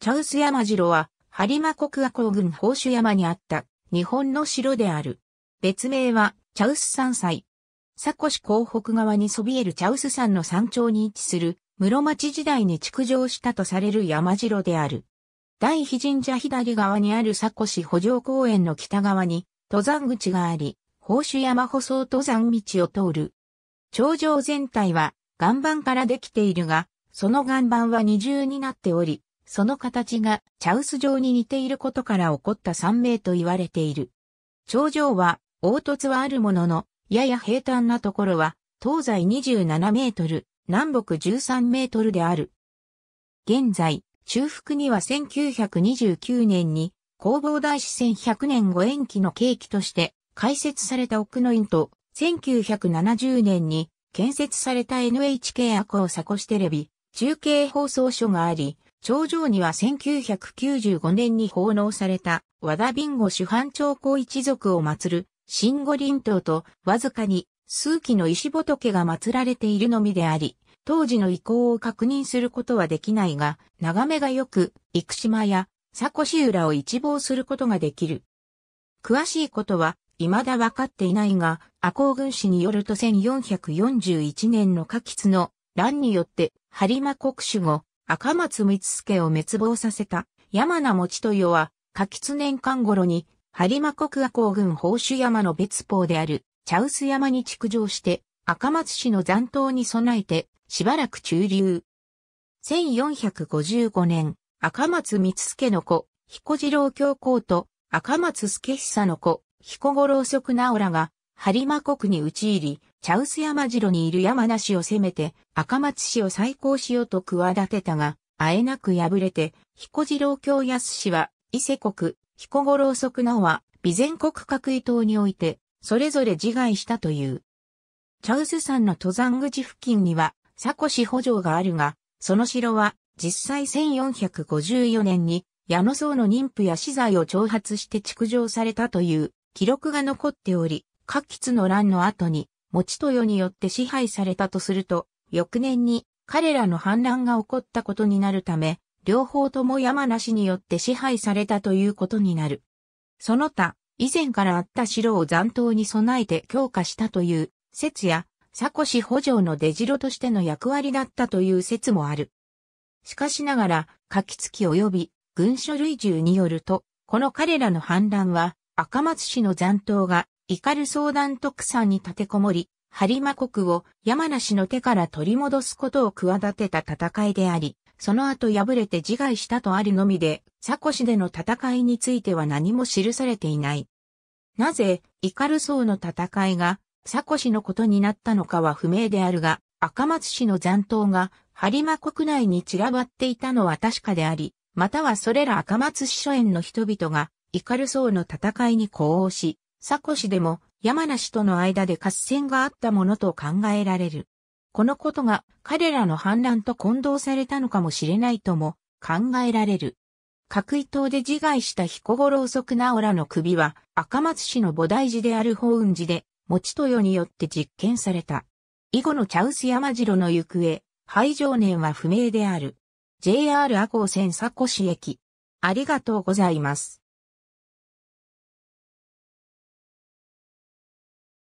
茶臼山城は、播磨国阿公郡宝珠山にあった日本の城である。別名は、茶臼山祭。佐古市港北側にそびえる茶臼山の山頂に位置する、室町時代に築城したとされる山城である。大肥神社左側にある佐古市補助公園の北側に、登山口があり、宝珠山舗装登山道を通る。頂上全体は岩盤からできているが、その岩盤は二重になっており、その形がチャウス状に似ていることから起こった山名と言われている。頂上は凹凸はあるものの、やや平坦なところは東西27メートル、南北13メートルである。現在、中腹には1929年に工房大師1100年ご延期の契機として開設された奥の院と1970年に建設された NHK アコーサコシテレビ中継放送所があり、頂上には1995年に奉納された和田ビンゴ主犯長公一族を祀る新五輪塔とわずかに数基の石仏が祀られているのみであり、当時の意向を確認することはできないが、眺めが良く、生島や佐古市浦を一望することができる。詳しいことは、未だ分かっていないが、阿公軍師によると1441年の下吉の乱によって、播磨国主後、赤松光助を滅亡させた山名持豊は、夏吉年間頃に、播磨国阿公軍宝珠山の別峰である茶臼山に築城して、赤松氏の残党に備えて、しばらく駐留。1455年、赤松光助の子、彦次郎教皇と赤松助久の子、彦五郎即直らが、播磨国に打ち入り、茶臼山城にいる山梨を攻めて赤松氏を再興しようと企てたが、あえなく敗れて、彦次郎京安氏は伊勢国、彦五郎即直は備前国各位島において、それぞれ自害したという。茶臼山の登山口付近には、佐古市補助があるが、その城は、実際1454年に、矢野荘の妊婦や資材を挑発して築城されたという記録が残っており、各吉の乱の後に持豊によって支配されたとすると、翌年に彼らの反乱が起こったことになるため、両方とも山梨によって支配されたということになる。その他、以前からあった城を残党に備えて強化したという説や、佐古市補助の出城としての役割だったという説もある。しかしながら、書きき及び軍書類従によると、この彼らの反乱は、赤松氏の残党が怒る相談特産に立てこもり、播磨国を山梨の手から取り戻すことを企てた戦いであり、その後敗れて自害したとあるのみで、サコシでの戦いについては何も記されていない。なぜ、イカル層の戦いが、サコシのことになったのかは不明であるが、赤松氏の残党が、播磨国内に散らばっていたのは確かであり、またはそれら赤松氏諸縁の人々が、イカル層の戦いに呼応し、佐古市でも山梨との間で合戦があったものと考えられる。このことが彼らの反乱と混同されたのかもしれないとも考えられる。各位島で自害した彦五郎即直らの首は赤松市の菩提寺である法雲寺で、持豊によって実験された。以後の茶臼山城の行方、廃城年は不明である。JR 赤穂線佐古市駅。ありがとうございます。